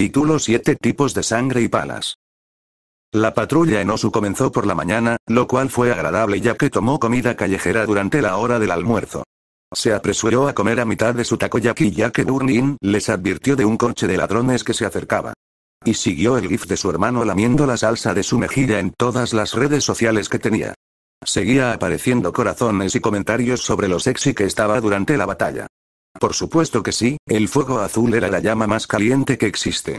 Y los siete Tipos de sangre y palas. La patrulla en Osu comenzó por la mañana, lo cual fue agradable ya que tomó comida callejera durante la hora del almuerzo. Se apresuró a comer a mitad de su takoyaki ya que Durnin les advirtió de un coche de ladrones que se acercaba. Y siguió el gif de su hermano lamiendo la salsa de su mejilla en todas las redes sociales que tenía. Seguía apareciendo corazones y comentarios sobre lo sexy que estaba durante la batalla. Por supuesto que sí, el fuego azul era la llama más caliente que existe.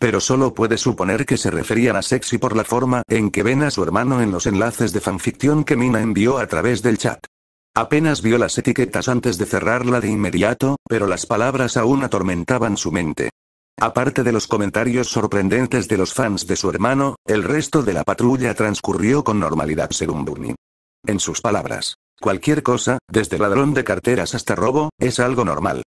Pero solo puede suponer que se referían a Sexy por la forma en que ven a su hermano en los enlaces de fanficción que Mina envió a través del chat. Apenas vio las etiquetas antes de cerrarla de inmediato, pero las palabras aún atormentaban su mente. Aparte de los comentarios sorprendentes de los fans de su hermano, el resto de la patrulla transcurrió con normalidad según Bunny. En sus palabras, Cualquier cosa, desde ladrón de carteras hasta robo, es algo normal.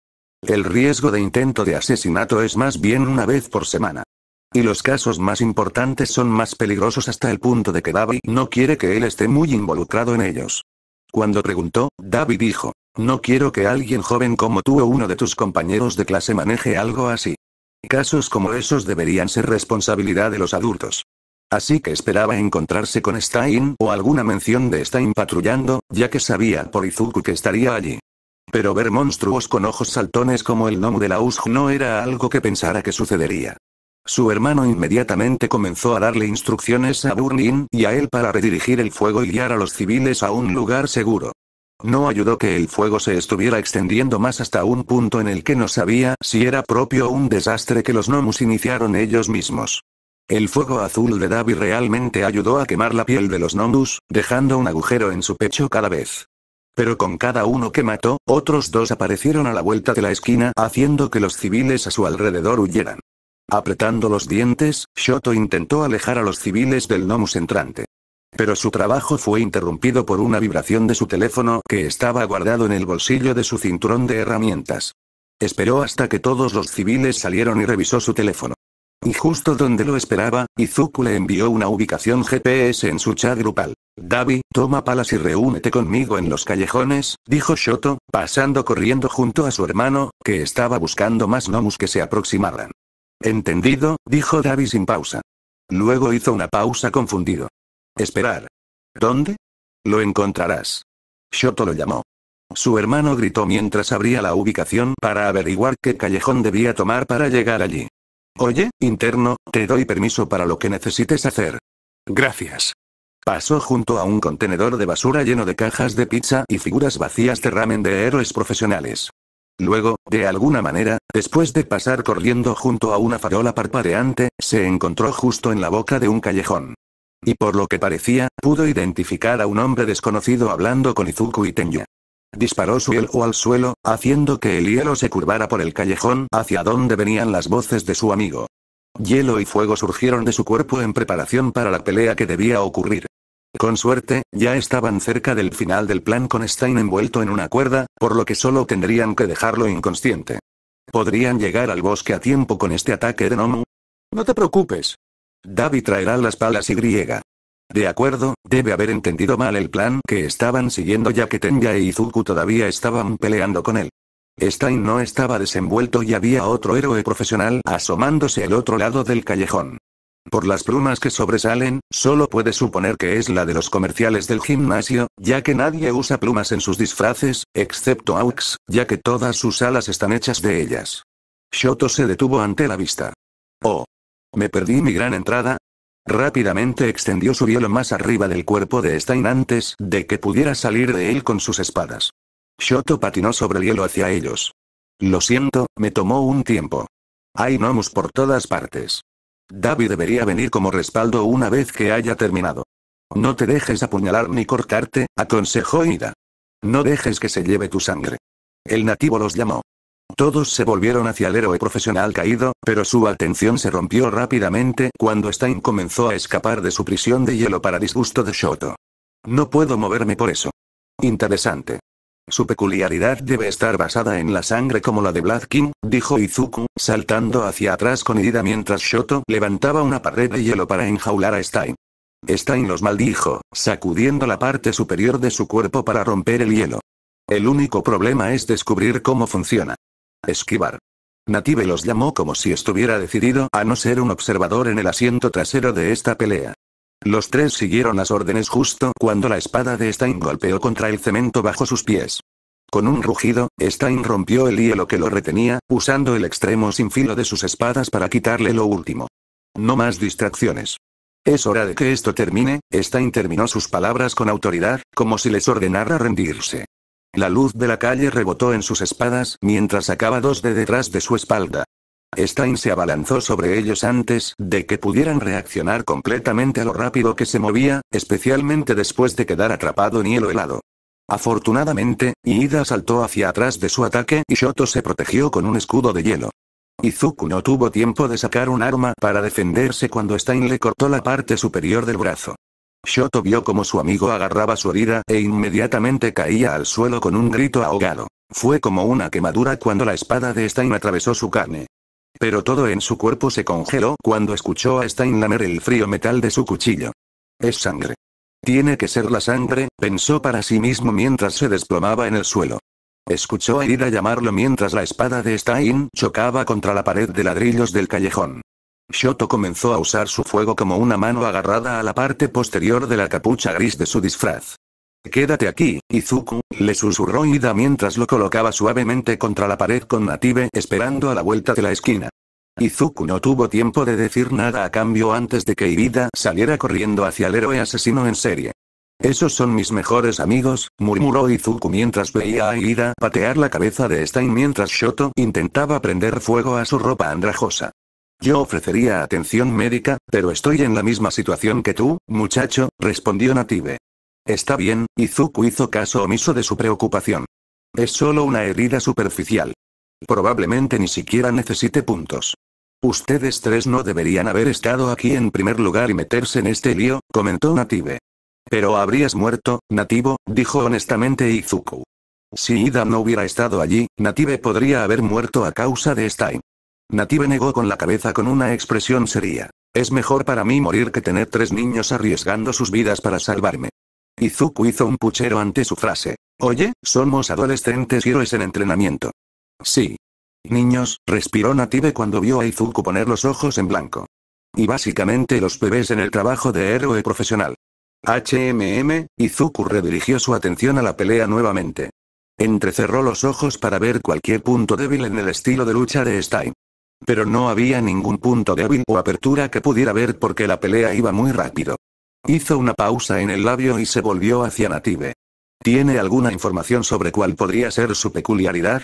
El riesgo de intento de asesinato es más bien una vez por semana. Y los casos más importantes son más peligrosos hasta el punto de que David no quiere que él esté muy involucrado en ellos. Cuando preguntó, David dijo, no quiero que alguien joven como tú o uno de tus compañeros de clase maneje algo así. Casos como esos deberían ser responsabilidad de los adultos. Así que esperaba encontrarse con Stein o alguna mención de Stein patrullando, ya que sabía por Izuku que estaría allí. Pero ver monstruos con ojos saltones como el Nomu de la Usj no era algo que pensara que sucedería. Su hermano inmediatamente comenzó a darle instrucciones a Burnin y a él para redirigir el fuego y guiar a los civiles a un lugar seguro. No ayudó que el fuego se estuviera extendiendo más hasta un punto en el que no sabía si era propio un desastre que los Nomus iniciaron ellos mismos. El fuego azul de Davi realmente ayudó a quemar la piel de los Nomus, dejando un agujero en su pecho cada vez. Pero con cada uno que mató, otros dos aparecieron a la vuelta de la esquina haciendo que los civiles a su alrededor huyeran. Apretando los dientes, Shoto intentó alejar a los civiles del Nomus entrante. Pero su trabajo fue interrumpido por una vibración de su teléfono que estaba guardado en el bolsillo de su cinturón de herramientas. Esperó hasta que todos los civiles salieron y revisó su teléfono. Y justo donde lo esperaba, Izuku le envió una ubicación GPS en su chat grupal. Davi, toma palas y reúnete conmigo en los callejones, dijo Shoto, pasando corriendo junto a su hermano, que estaba buscando más nomus que se aproximaran. Entendido, dijo Davi sin pausa. Luego hizo una pausa confundido. Esperar. ¿Dónde? Lo encontrarás. Shoto lo llamó. Su hermano gritó mientras abría la ubicación para averiguar qué callejón debía tomar para llegar allí. Oye, interno, te doy permiso para lo que necesites hacer. Gracias. Pasó junto a un contenedor de basura lleno de cajas de pizza y figuras vacías de ramen de héroes profesionales. Luego, de alguna manera, después de pasar corriendo junto a una farola parpadeante, se encontró justo en la boca de un callejón. Y por lo que parecía, pudo identificar a un hombre desconocido hablando con Izuku y Tenya. Disparó su hielo al suelo, haciendo que el hielo se curvara por el callejón hacia donde venían las voces de su amigo. Hielo y fuego surgieron de su cuerpo en preparación para la pelea que debía ocurrir. Con suerte, ya estaban cerca del final del plan con Stein envuelto en una cuerda, por lo que solo tendrían que dejarlo inconsciente. ¿Podrían llegar al bosque a tiempo con este ataque de Nomu? No te preocupes. David traerá las palas y griega. De acuerdo, debe haber entendido mal el plan que estaban siguiendo ya que Tenya e Izuku todavía estaban peleando con él. Stein no estaba desenvuelto y había otro héroe profesional asomándose al otro lado del callejón. Por las plumas que sobresalen, solo puede suponer que es la de los comerciales del gimnasio, ya que nadie usa plumas en sus disfraces, excepto Aux, ya que todas sus alas están hechas de ellas. Shoto se detuvo ante la vista. Oh. Me perdí mi gran entrada, Rápidamente extendió su hielo más arriba del cuerpo de Stein antes de que pudiera salir de él con sus espadas. Shoto patinó sobre el hielo hacia ellos. Lo siento, me tomó un tiempo. Hay gnomos por todas partes. David debería venir como respaldo una vez que haya terminado. No te dejes apuñalar ni cortarte, aconsejó Ida. No dejes que se lleve tu sangre. El nativo los llamó. Todos se volvieron hacia el héroe profesional caído, pero su atención se rompió rápidamente cuando Stein comenzó a escapar de su prisión de hielo para disgusto de Shoto. No puedo moverme por eso. Interesante. Su peculiaridad debe estar basada en la sangre como la de Bladkin, dijo Izuku, saltando hacia atrás con herida mientras Shoto levantaba una pared de hielo para enjaular a Stein. Stein los maldijo, sacudiendo la parte superior de su cuerpo para romper el hielo. El único problema es descubrir cómo funciona esquivar. Native los llamó como si estuviera decidido a no ser un observador en el asiento trasero de esta pelea. Los tres siguieron las órdenes justo cuando la espada de Stein golpeó contra el cemento bajo sus pies. Con un rugido, Stein rompió el hielo que lo retenía, usando el extremo sin filo de sus espadas para quitarle lo último. No más distracciones. Es hora de que esto termine, Stein terminó sus palabras con autoridad, como si les ordenara rendirse. La luz de la calle rebotó en sus espadas mientras sacaba dos de detrás de su espalda. Stein se abalanzó sobre ellos antes de que pudieran reaccionar completamente a lo rápido que se movía, especialmente después de quedar atrapado en hielo helado. Afortunadamente, Iida saltó hacia atrás de su ataque y Shoto se protegió con un escudo de hielo. Izuku no tuvo tiempo de sacar un arma para defenderse cuando Stein le cortó la parte superior del brazo. Shoto vio como su amigo agarraba su herida e inmediatamente caía al suelo con un grito ahogado. Fue como una quemadura cuando la espada de Stein atravesó su carne. Pero todo en su cuerpo se congeló cuando escuchó a Stein lamer el frío metal de su cuchillo. Es sangre. Tiene que ser la sangre, pensó para sí mismo mientras se desplomaba en el suelo. Escuchó a Ida llamarlo mientras la espada de Stein chocaba contra la pared de ladrillos del callejón. Shoto comenzó a usar su fuego como una mano agarrada a la parte posterior de la capucha gris de su disfraz. Quédate aquí, Izuku, le susurró Ida mientras lo colocaba suavemente contra la pared con Native esperando a la vuelta de la esquina. Izuku no tuvo tiempo de decir nada a cambio antes de que Iida saliera corriendo hacia el héroe asesino en serie. Esos son mis mejores amigos, murmuró Izuku mientras veía a Iida patear la cabeza de Stein mientras Shoto intentaba prender fuego a su ropa andrajosa. Yo ofrecería atención médica, pero estoy en la misma situación que tú, muchacho, respondió Native. Está bien, Izuku hizo caso omiso de su preocupación. Es solo una herida superficial. Probablemente ni siquiera necesite puntos. Ustedes tres no deberían haber estado aquí en primer lugar y meterse en este lío, comentó Native. Pero habrías muerto, nativo, dijo honestamente Izuku. Si Ida no hubiera estado allí, Native podría haber muerto a causa de Stein. Native negó con la cabeza con una expresión seria. Es mejor para mí morir que tener tres niños arriesgando sus vidas para salvarme. Izuku hizo un puchero ante su frase. Oye, somos adolescentes héroes en entrenamiento. Sí. Niños, respiró Native cuando vio a Izuku poner los ojos en blanco. Y básicamente los bebés en el trabajo de héroe profesional. HMM, Izuku redirigió su atención a la pelea nuevamente. Entrecerró los ojos para ver cualquier punto débil en el estilo de lucha de Stein. Pero no había ningún punto débil o apertura que pudiera ver porque la pelea iba muy rápido. Hizo una pausa en el labio y se volvió hacia Native. ¿Tiene alguna información sobre cuál podría ser su peculiaridad?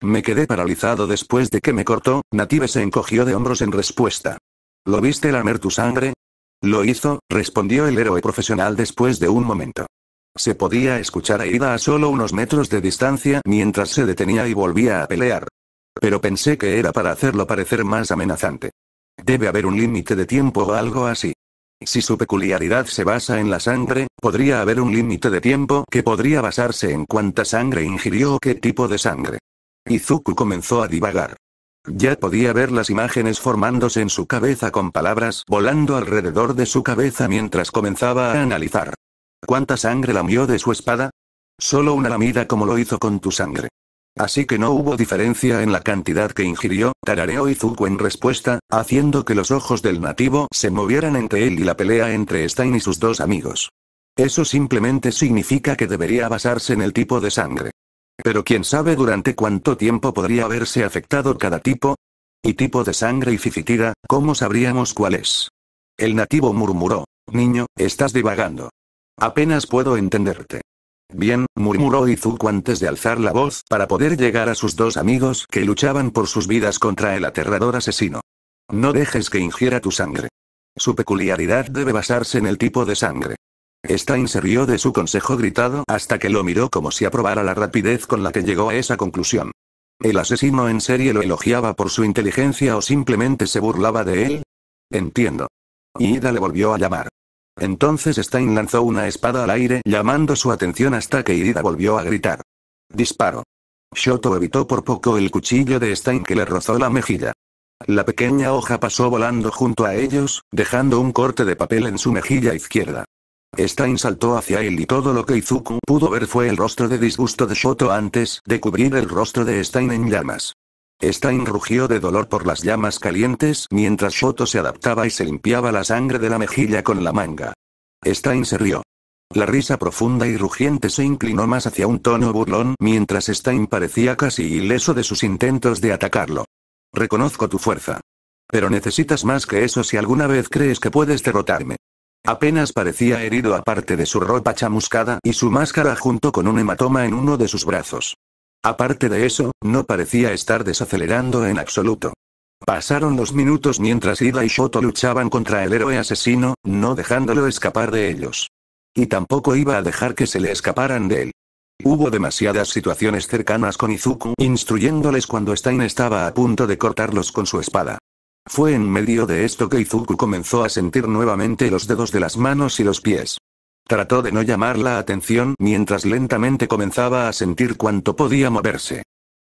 Me quedé paralizado después de que me cortó, Native se encogió de hombros en respuesta. ¿Lo viste lamer tu sangre? Lo hizo, respondió el héroe profesional después de un momento. Se podía escuchar a Ida a solo unos metros de distancia mientras se detenía y volvía a pelear pero pensé que era para hacerlo parecer más amenazante. Debe haber un límite de tiempo o algo así. Si su peculiaridad se basa en la sangre, podría haber un límite de tiempo que podría basarse en cuánta sangre ingirió o qué tipo de sangre. Izuku comenzó a divagar. Ya podía ver las imágenes formándose en su cabeza con palabras volando alrededor de su cabeza mientras comenzaba a analizar. ¿Cuánta sangre lamió de su espada? Solo una lamida como lo hizo con tu sangre. Así que no hubo diferencia en la cantidad que ingirió, y Zuko en respuesta, haciendo que los ojos del nativo se movieran entre él y la pelea entre Stein y sus dos amigos. Eso simplemente significa que debería basarse en el tipo de sangre. Pero quién sabe durante cuánto tiempo podría haberse afectado cada tipo. Y tipo de sangre y ficitida, ¿cómo sabríamos cuál es? El nativo murmuró. Niño, estás divagando. Apenas puedo entenderte. Bien, murmuró Izuku antes de alzar la voz para poder llegar a sus dos amigos que luchaban por sus vidas contra el aterrador asesino. No dejes que ingiera tu sangre. Su peculiaridad debe basarse en el tipo de sangre. Stein se rió de su consejo gritado hasta que lo miró como si aprobara la rapidez con la que llegó a esa conclusión. ¿El asesino en serie lo elogiaba por su inteligencia o simplemente se burlaba de él? Entiendo. Ida le volvió a llamar. Entonces Stein lanzó una espada al aire llamando su atención hasta que Irida volvió a gritar. Disparo. Shoto evitó por poco el cuchillo de Stein que le rozó la mejilla. La pequeña hoja pasó volando junto a ellos, dejando un corte de papel en su mejilla izquierda. Stein saltó hacia él y todo lo que Izuku pudo ver fue el rostro de disgusto de Shoto antes de cubrir el rostro de Stein en llamas. Stein rugió de dolor por las llamas calientes mientras Shoto se adaptaba y se limpiaba la sangre de la mejilla con la manga. Stein se rió. La risa profunda y rugiente se inclinó más hacia un tono burlón mientras Stein parecía casi ileso de sus intentos de atacarlo. Reconozco tu fuerza. Pero necesitas más que eso si alguna vez crees que puedes derrotarme. Apenas parecía herido aparte de su ropa chamuscada y su máscara junto con un hematoma en uno de sus brazos. Aparte de eso, no parecía estar desacelerando en absoluto. Pasaron los minutos mientras Ida y Shoto luchaban contra el héroe asesino, no dejándolo escapar de ellos. Y tampoco iba a dejar que se le escaparan de él. Hubo demasiadas situaciones cercanas con Izuku instruyéndoles cuando Stein estaba a punto de cortarlos con su espada. Fue en medio de esto que Izuku comenzó a sentir nuevamente los dedos de las manos y los pies. Trató de no llamar la atención mientras lentamente comenzaba a sentir cuánto podía moverse.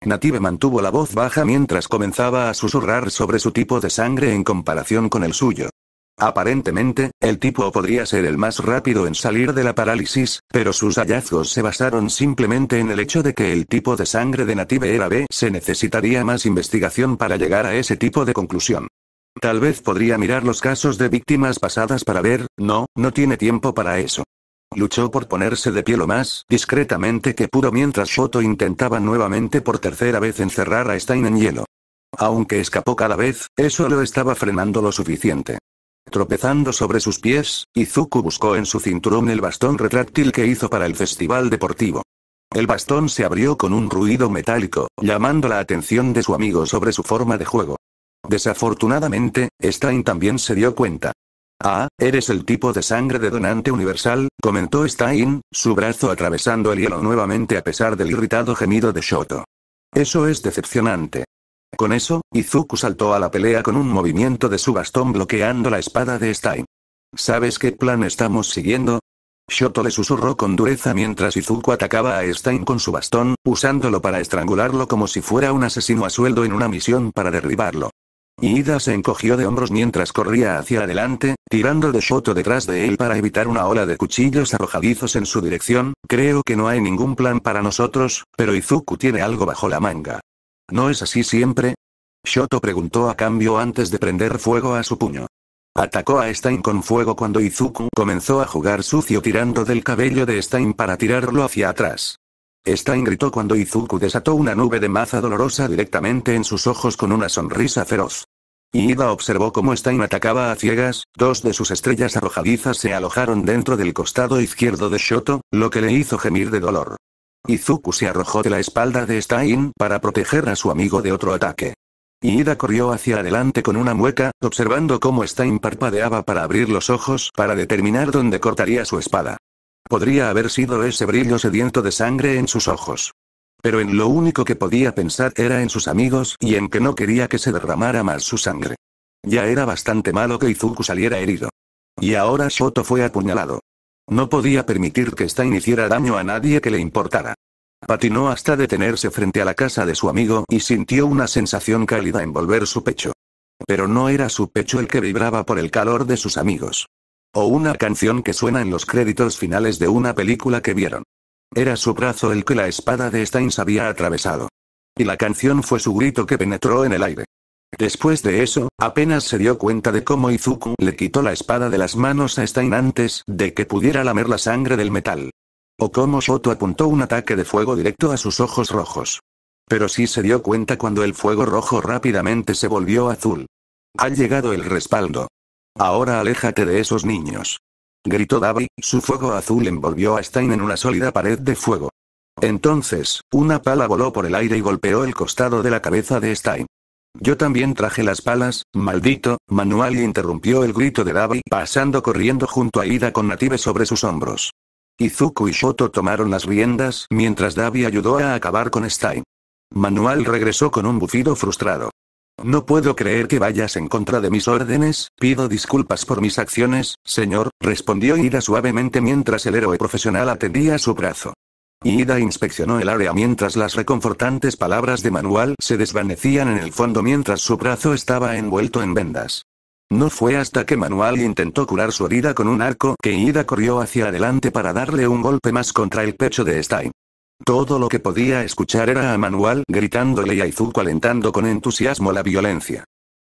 Native mantuvo la voz baja mientras comenzaba a susurrar sobre su tipo de sangre en comparación con el suyo. Aparentemente, el tipo podría ser el más rápido en salir de la parálisis, pero sus hallazgos se basaron simplemente en el hecho de que el tipo de sangre de Native era B. Se necesitaría más investigación para llegar a ese tipo de conclusión. Tal vez podría mirar los casos de víctimas pasadas para ver, no, no tiene tiempo para eso. Luchó por ponerse de pie lo más discretamente que pudo mientras Shoto intentaba nuevamente por tercera vez encerrar a Stein en hielo. Aunque escapó cada vez, eso lo estaba frenando lo suficiente. Tropezando sobre sus pies, Izuku buscó en su cinturón el bastón retráctil que hizo para el festival deportivo. El bastón se abrió con un ruido metálico, llamando la atención de su amigo sobre su forma de juego. Desafortunadamente, Stein también se dio cuenta. Ah, eres el tipo de sangre de donante universal, comentó Stein, su brazo atravesando el hielo nuevamente a pesar del irritado gemido de Shoto. Eso es decepcionante. Con eso, Izuku saltó a la pelea con un movimiento de su bastón bloqueando la espada de Stein. ¿Sabes qué plan estamos siguiendo? Shoto le susurró con dureza mientras Izuku atacaba a Stein con su bastón, usándolo para estrangularlo como si fuera un asesino a sueldo en una misión para derribarlo. Y Ida se encogió de hombros mientras corría hacia adelante, tirando de Shoto detrás de él para evitar una ola de cuchillos arrojadizos en su dirección, creo que no hay ningún plan para nosotros, pero Izuku tiene algo bajo la manga. ¿No es así siempre? Shoto preguntó a cambio antes de prender fuego a su puño. Atacó a Stein con fuego cuando Izuku comenzó a jugar sucio tirando del cabello de Stein para tirarlo hacia atrás. Stein gritó cuando Izuku desató una nube de maza dolorosa directamente en sus ojos con una sonrisa feroz. Iida observó cómo Stein atacaba a ciegas, dos de sus estrellas arrojadizas se alojaron dentro del costado izquierdo de Shoto, lo que le hizo gemir de dolor. Izuku se arrojó de la espalda de Stein para proteger a su amigo de otro ataque. Iida corrió hacia adelante con una mueca, observando cómo Stein parpadeaba para abrir los ojos para determinar dónde cortaría su espada. Podría haber sido ese brillo sediento de sangre en sus ojos. Pero en lo único que podía pensar era en sus amigos y en que no quería que se derramara más su sangre. Ya era bastante malo que Izuku saliera herido. Y ahora Shoto fue apuñalado. No podía permitir que Stein hiciera daño a nadie que le importara. Patinó hasta detenerse frente a la casa de su amigo y sintió una sensación cálida envolver su pecho. Pero no era su pecho el que vibraba por el calor de sus amigos. O una canción que suena en los créditos finales de una película que vieron. Era su brazo el que la espada de se había atravesado. Y la canción fue su grito que penetró en el aire. Después de eso, apenas se dio cuenta de cómo Izuku le quitó la espada de las manos a Stein antes de que pudiera lamer la sangre del metal. O cómo Shoto apuntó un ataque de fuego directo a sus ojos rojos. Pero sí se dio cuenta cuando el fuego rojo rápidamente se volvió azul. Ha llegado el respaldo. Ahora aléjate de esos niños. Gritó Davy, su fuego azul envolvió a Stein en una sólida pared de fuego. Entonces, una pala voló por el aire y golpeó el costado de la cabeza de Stein. Yo también traje las palas, maldito, Manuel interrumpió el grito de Davy pasando corriendo junto a Ida con Native sobre sus hombros. Izuku y Shoto tomaron las riendas mientras Davy ayudó a acabar con Stein. Manual regresó con un bufido frustrado. No puedo creer que vayas en contra de mis órdenes, pido disculpas por mis acciones, señor, respondió Ida suavemente mientras el héroe profesional atendía su brazo. Ida inspeccionó el área mientras las reconfortantes palabras de Manuel se desvanecían en el fondo mientras su brazo estaba envuelto en vendas. No fue hasta que Manuel intentó curar su herida con un arco que Ida corrió hacia adelante para darle un golpe más contra el pecho de Stein. Todo lo que podía escuchar era a Manuel gritándole y a Izuku alentando con entusiasmo la violencia.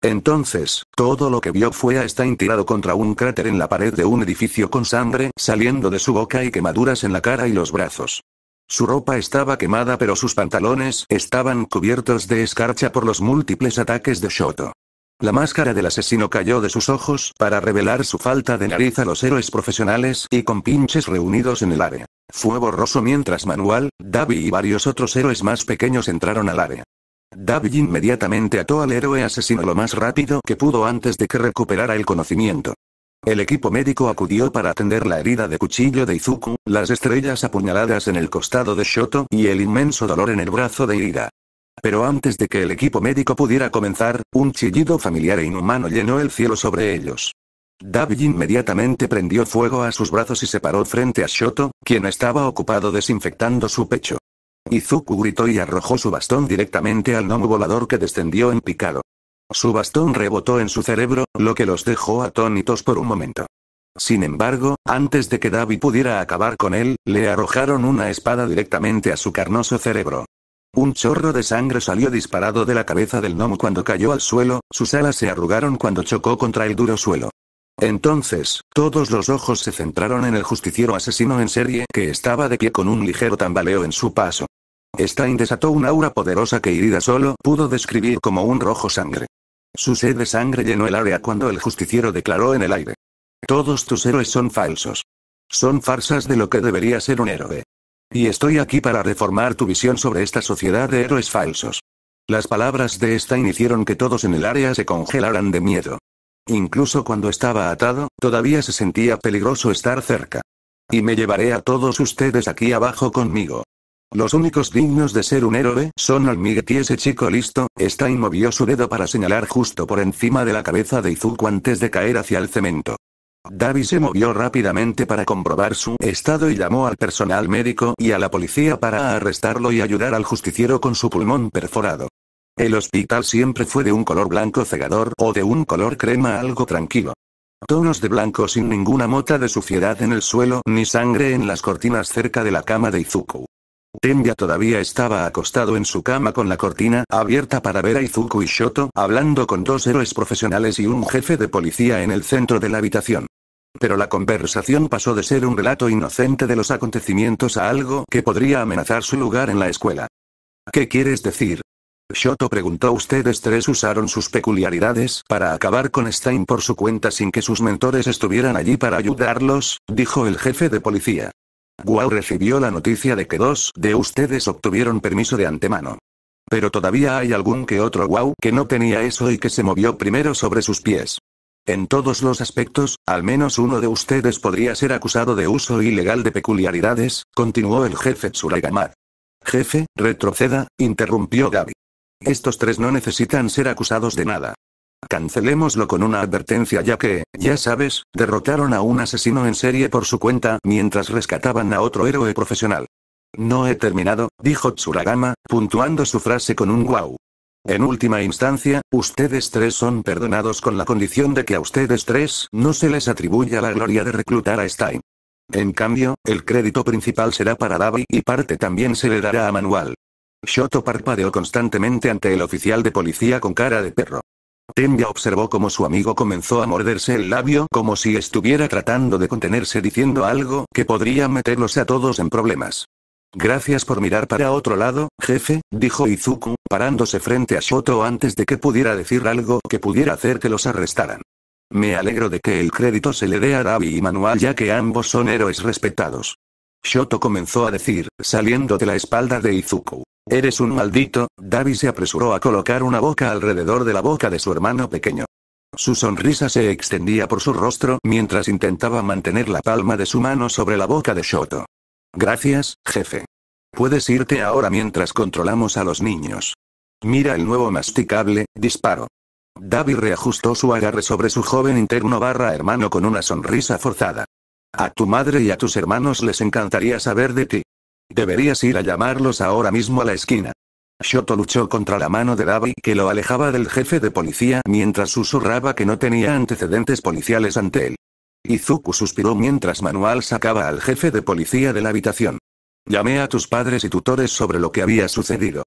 Entonces, todo lo que vio fue a Stein tirado contra un cráter en la pared de un edificio con sangre saliendo de su boca y quemaduras en la cara y los brazos. Su ropa estaba quemada pero sus pantalones estaban cubiertos de escarcha por los múltiples ataques de Shoto. La máscara del asesino cayó de sus ojos para revelar su falta de nariz a los héroes profesionales y con pinches reunidos en el área. Fue borroso mientras Manuel, Davi y varios otros héroes más pequeños entraron al área. Davi inmediatamente ató al héroe asesino lo más rápido que pudo antes de que recuperara el conocimiento. El equipo médico acudió para atender la herida de cuchillo de Izuku, las estrellas apuñaladas en el costado de Shoto y el inmenso dolor en el brazo de Ira. Pero antes de que el equipo médico pudiera comenzar, un chillido familiar e inhumano llenó el cielo sobre ellos. David inmediatamente prendió fuego a sus brazos y se paró frente a Shoto, quien estaba ocupado desinfectando su pecho. Izuku gritó y arrojó su bastón directamente al gnomo volador que descendió en picado. Su bastón rebotó en su cerebro, lo que los dejó atónitos por un momento. Sin embargo, antes de que David pudiera acabar con él, le arrojaron una espada directamente a su carnoso cerebro. Un chorro de sangre salió disparado de la cabeza del gnomo cuando cayó al suelo, sus alas se arrugaron cuando chocó contra el duro suelo. Entonces, todos los ojos se centraron en el justiciero asesino en serie que estaba de pie con un ligero tambaleo en su paso. Stein desató un aura poderosa que Irida solo pudo describir como un rojo sangre. Su sed de sangre llenó el área cuando el justiciero declaró en el aire. Todos tus héroes son falsos. Son farsas de lo que debería ser un héroe. Y estoy aquí para reformar tu visión sobre esta sociedad de héroes falsos. Las palabras de Stein hicieron que todos en el área se congelaran de miedo. Incluso cuando estaba atado, todavía se sentía peligroso estar cerca. Y me llevaré a todos ustedes aquí abajo conmigo. Los únicos dignos de ser un héroe son Almiget y ese chico listo, Stein movió su dedo para señalar justo por encima de la cabeza de Izuku antes de caer hacia el cemento. Davy se movió rápidamente para comprobar su estado y llamó al personal médico y a la policía para arrestarlo y ayudar al justiciero con su pulmón perforado. El hospital siempre fue de un color blanco cegador o de un color crema algo tranquilo. Tonos de blanco sin ninguna mota de suciedad en el suelo ni sangre en las cortinas cerca de la cama de Izuku. Tenya todavía estaba acostado en su cama con la cortina abierta para ver a Izuku y Shoto hablando con dos héroes profesionales y un jefe de policía en el centro de la habitación. Pero la conversación pasó de ser un relato inocente de los acontecimientos a algo que podría amenazar su lugar en la escuela. ¿Qué quieres decir? Shoto preguntó ustedes tres usaron sus peculiaridades para acabar con Stein por su cuenta sin que sus mentores estuvieran allí para ayudarlos, dijo el jefe de policía. Wow recibió la noticia de que dos de ustedes obtuvieron permiso de antemano. Pero todavía hay algún que otro Wow que no tenía eso y que se movió primero sobre sus pies. En todos los aspectos, al menos uno de ustedes podría ser acusado de uso ilegal de peculiaridades, continuó el jefe Tsuragama. Jefe, retroceda, interrumpió Gaby. Estos tres no necesitan ser acusados de nada. Cancelémoslo con una advertencia ya que, ya sabes, derrotaron a un asesino en serie por su cuenta mientras rescataban a otro héroe profesional. No he terminado, dijo Tsuragama, puntuando su frase con un guau. Wow. En última instancia, ustedes tres son perdonados con la condición de que a ustedes tres no se les atribuya la gloria de reclutar a Stein. En cambio, el crédito principal será para Davi y parte también se le dará a Manuel. Shoto parpadeó constantemente ante el oficial de policía con cara de perro. Tembia observó cómo su amigo comenzó a morderse el labio como si estuviera tratando de contenerse diciendo algo que podría meterlos a todos en problemas. Gracias por mirar para otro lado, jefe, dijo Izuku, parándose frente a Shoto antes de que pudiera decir algo que pudiera hacer que los arrestaran. Me alegro de que el crédito se le dé a Rabi y Manuel ya que ambos son héroes respetados. Shoto comenzó a decir, saliendo de la espalda de Izuku. Eres un maldito, Davi se apresuró a colocar una boca alrededor de la boca de su hermano pequeño. Su sonrisa se extendía por su rostro mientras intentaba mantener la palma de su mano sobre la boca de Shoto. Gracias, jefe. Puedes irte ahora mientras controlamos a los niños. Mira el nuevo masticable, disparo. David reajustó su agarre sobre su joven interno barra hermano con una sonrisa forzada. A tu madre y a tus hermanos les encantaría saber de ti. Deberías ir a llamarlos ahora mismo a la esquina. Shoto luchó contra la mano de Davy que lo alejaba del jefe de policía mientras susurraba que no tenía antecedentes policiales ante él. Izuku suspiró mientras Manual sacaba al jefe de policía de la habitación. Llamé a tus padres y tutores sobre lo que había sucedido.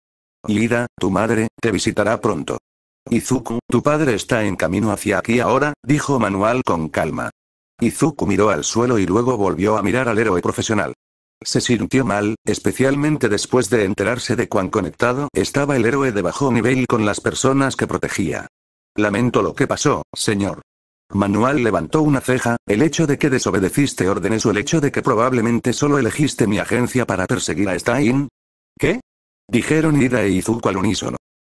Lida, tu madre, te visitará pronto. Izuku, tu padre está en camino hacia aquí ahora, dijo Manual con calma. Izuku miró al suelo y luego volvió a mirar al héroe profesional. Se sintió mal, especialmente después de enterarse de cuán conectado estaba el héroe de bajo nivel con las personas que protegía. Lamento lo que pasó, señor. Manual levantó una ceja, el hecho de que desobedeciste órdenes o el hecho de que probablemente solo elegiste mi agencia para perseguir a Stein. ¿Qué? Dijeron Ida e Izuku al unísono.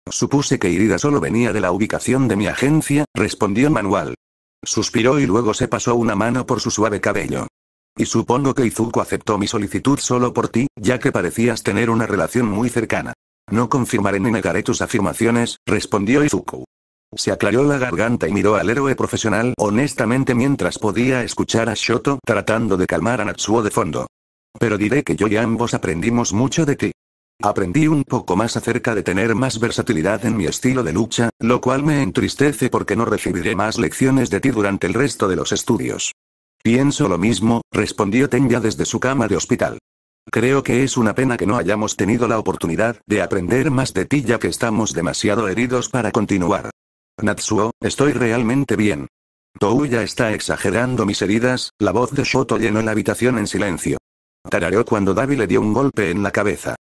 Supuse que Irida solo venía de la ubicación de mi agencia, respondió Manual. Suspiró y luego se pasó una mano por su suave cabello. Y supongo que Izuku aceptó mi solicitud solo por ti, ya que parecías tener una relación muy cercana. No confirmaré ni negaré tus afirmaciones, respondió Izuku. Se aclaró la garganta y miró al héroe profesional honestamente mientras podía escuchar a Shoto tratando de calmar a Natsuo de fondo. Pero diré que yo y ambos aprendimos mucho de ti. Aprendí un poco más acerca de tener más versatilidad en mi estilo de lucha, lo cual me entristece porque no recibiré más lecciones de ti durante el resto de los estudios. Pienso lo mismo, respondió Tenya desde su cama de hospital. Creo que es una pena que no hayamos tenido la oportunidad de aprender más de ti ya que estamos demasiado heridos para continuar. Natsuo, estoy realmente bien. Touya está exagerando mis heridas, la voz de Shoto llenó la habitación en silencio. Tarareó cuando Davi le dio un golpe en la cabeza.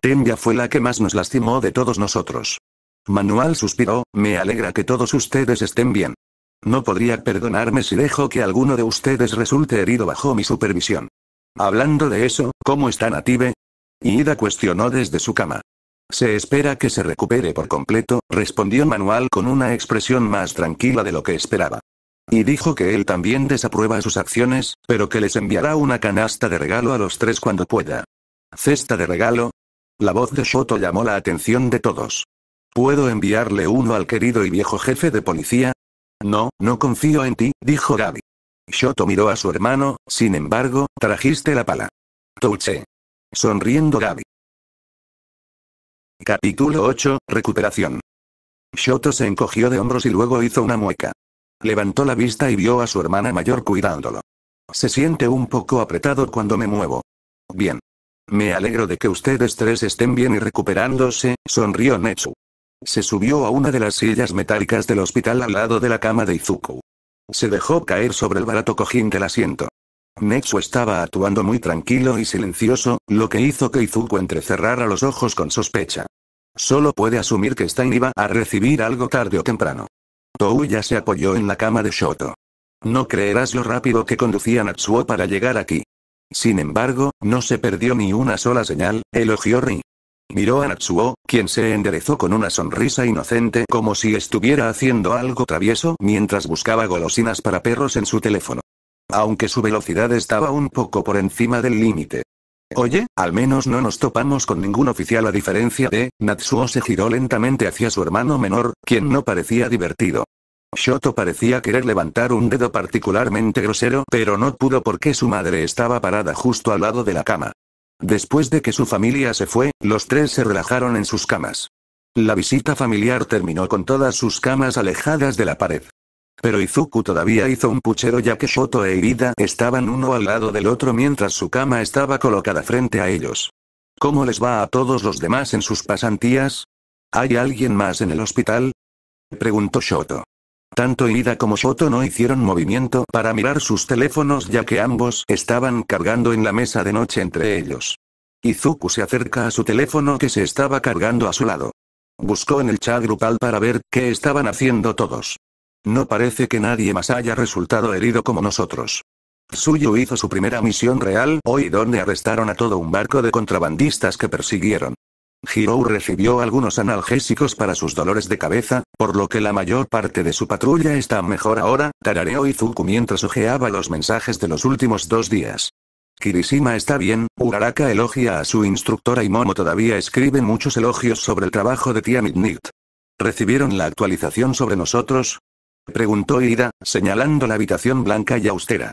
Tenya fue la que más nos lastimó de todos nosotros. Manual suspiró, me alegra que todos ustedes estén bien. No podría perdonarme si dejo que alguno de ustedes resulte herido bajo mi supervisión. Hablando de eso, ¿cómo está Native? Ida cuestionó desde su cama. Se espera que se recupere por completo, respondió Manuel con una expresión más tranquila de lo que esperaba. Y dijo que él también desaprueba sus acciones, pero que les enviará una canasta de regalo a los tres cuando pueda. ¿Cesta de regalo? La voz de Shoto llamó la atención de todos. ¿Puedo enviarle uno al querido y viejo jefe de policía? No, no confío en ti, dijo Gaby. Shoto miró a su hermano, sin embargo, trajiste la pala. Touché. Sonriendo Gaby. Capítulo 8, Recuperación. Shoto se encogió de hombros y luego hizo una mueca. Levantó la vista y vio a su hermana mayor cuidándolo. Se siente un poco apretado cuando me muevo. Bien. Me alegro de que ustedes tres estén bien y recuperándose, sonrió Netsu. Se subió a una de las sillas metálicas del hospital al lado de la cama de Izuku. Se dejó caer sobre el barato cojín del asiento. Netsu estaba actuando muy tranquilo y silencioso, lo que hizo que Izuku entrecerrara los ojos con sospecha. Solo puede asumir que Stein iba a recibir algo tarde o temprano. ya se apoyó en la cama de Shoto. No creerás lo rápido que conducía Natsuo para llegar aquí. Sin embargo, no se perdió ni una sola señal, elogió Ri. Miró a Natsuo, quien se enderezó con una sonrisa inocente como si estuviera haciendo algo travieso mientras buscaba golosinas para perros en su teléfono. Aunque su velocidad estaba un poco por encima del límite, Oye, al menos no nos topamos con ningún oficial a diferencia de, Natsuo se giró lentamente hacia su hermano menor, quien no parecía divertido. Shoto parecía querer levantar un dedo particularmente grosero, pero no pudo porque su madre estaba parada justo al lado de la cama. Después de que su familia se fue, los tres se relajaron en sus camas. La visita familiar terminó con todas sus camas alejadas de la pared. Pero Izuku todavía hizo un puchero ya que Shoto e Irida estaban uno al lado del otro mientras su cama estaba colocada frente a ellos. ¿Cómo les va a todos los demás en sus pasantías? ¿Hay alguien más en el hospital? Preguntó Shoto. Tanto Irida como Shoto no hicieron movimiento para mirar sus teléfonos ya que ambos estaban cargando en la mesa de noche entre ellos. Izuku se acerca a su teléfono que se estaba cargando a su lado. Buscó en el chat grupal para ver qué estaban haciendo todos. No parece que nadie más haya resultado herido como nosotros. Suyo hizo su primera misión real hoy donde arrestaron a todo un barco de contrabandistas que persiguieron. Hirou recibió algunos analgésicos para sus dolores de cabeza, por lo que la mayor parte de su patrulla está mejor ahora, tarareó Izuku mientras ojeaba los mensajes de los últimos dos días. Kirishima está bien, Uraraka elogia a su instructora y Momo todavía escribe muchos elogios sobre el trabajo de Tia ¿Recibieron la actualización sobre nosotros? Preguntó Ida, señalando la habitación blanca y austera.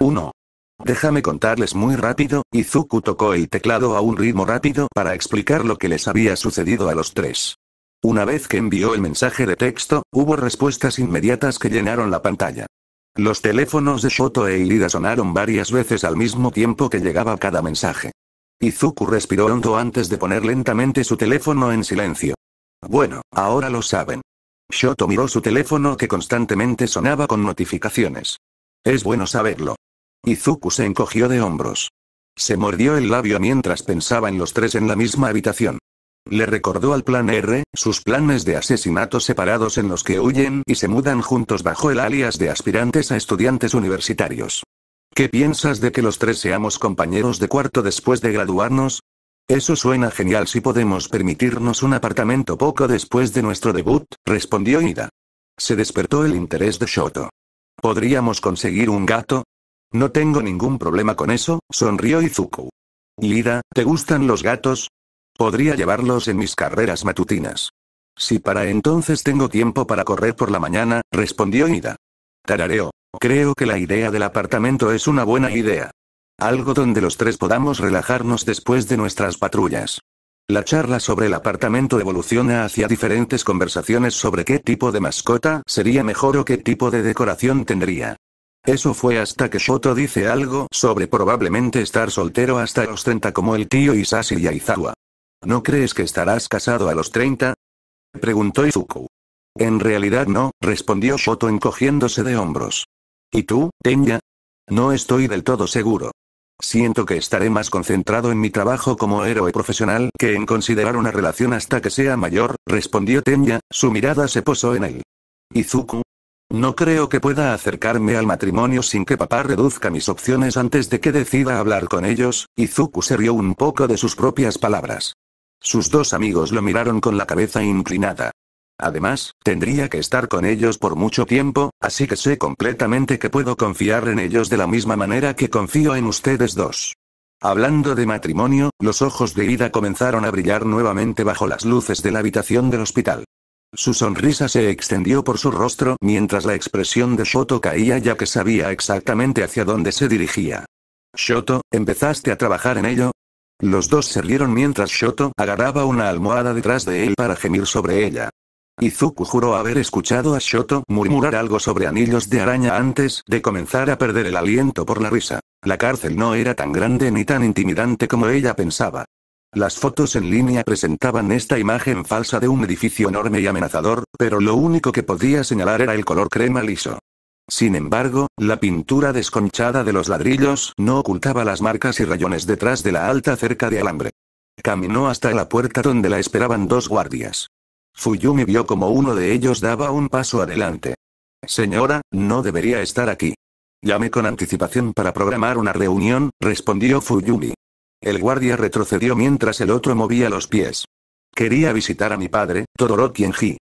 1. Déjame contarles muy rápido, Izuku tocó el teclado a un ritmo rápido para explicar lo que les había sucedido a los tres. Una vez que envió el mensaje de texto, hubo respuestas inmediatas que llenaron la pantalla. Los teléfonos de Shoto e Irida sonaron varias veces al mismo tiempo que llegaba cada mensaje. Izuku respiró hondo antes de poner lentamente su teléfono en silencio. Bueno, ahora lo saben. Shoto miró su teléfono que constantemente sonaba con notificaciones. Es bueno saberlo. Izuku se encogió de hombros. Se mordió el labio mientras pensaba en los tres en la misma habitación. Le recordó al plan R, sus planes de asesinato separados en los que huyen y se mudan juntos bajo el alias de aspirantes a estudiantes universitarios. ¿Qué piensas de que los tres seamos compañeros de cuarto después de graduarnos? Eso suena genial si podemos permitirnos un apartamento poco después de nuestro debut, respondió Ida. Se despertó el interés de Shoto. ¿Podríamos conseguir un gato? No tengo ningún problema con eso, sonrió Izuku. Ida, ¿te gustan los gatos? Podría llevarlos en mis carreras matutinas. Si para entonces tengo tiempo para correr por la mañana, respondió Ida. Tarareo. Creo que la idea del apartamento es una buena idea. Algo donde los tres podamos relajarnos después de nuestras patrullas. La charla sobre el apartamento evoluciona hacia diferentes conversaciones sobre qué tipo de mascota sería mejor o qué tipo de decoración tendría. Eso fue hasta que Shoto dice algo sobre probablemente estar soltero hasta los 30 como el tío Isashi y Aizawa. ¿No crees que estarás casado a los 30? Preguntó Izuku. En realidad no, respondió Shoto encogiéndose de hombros. ¿Y tú, Tenya? No estoy del todo seguro. Siento que estaré más concentrado en mi trabajo como héroe profesional que en considerar una relación hasta que sea mayor, respondió Tenya, su mirada se posó en él. Izuku. No creo que pueda acercarme al matrimonio sin que papá reduzca mis opciones antes de que decida hablar con ellos, Izuku se rió un poco de sus propias palabras. Sus dos amigos lo miraron con la cabeza inclinada. Además, tendría que estar con ellos por mucho tiempo, así que sé completamente que puedo confiar en ellos de la misma manera que confío en ustedes dos. Hablando de matrimonio, los ojos de Ida comenzaron a brillar nuevamente bajo las luces de la habitación del hospital. Su sonrisa se extendió por su rostro mientras la expresión de Shoto caía ya que sabía exactamente hacia dónde se dirigía. Shoto, ¿empezaste a trabajar en ello? Los dos se rieron mientras Shoto agarraba una almohada detrás de él para gemir sobre ella. Izuku juró haber escuchado a Shoto murmurar algo sobre anillos de araña antes de comenzar a perder el aliento por la risa. La cárcel no era tan grande ni tan intimidante como ella pensaba. Las fotos en línea presentaban esta imagen falsa de un edificio enorme y amenazador, pero lo único que podía señalar era el color crema liso. Sin embargo, la pintura desconchada de los ladrillos no ocultaba las marcas y rayones detrás de la alta cerca de alambre. Caminó hasta la puerta donde la esperaban dos guardias. Fuyumi vio como uno de ellos daba un paso adelante. Señora, no debería estar aquí. Llamé con anticipación para programar una reunión, respondió Fuyumi. El guardia retrocedió mientras el otro movía los pies. Quería visitar a mi padre, Todoroki Enji.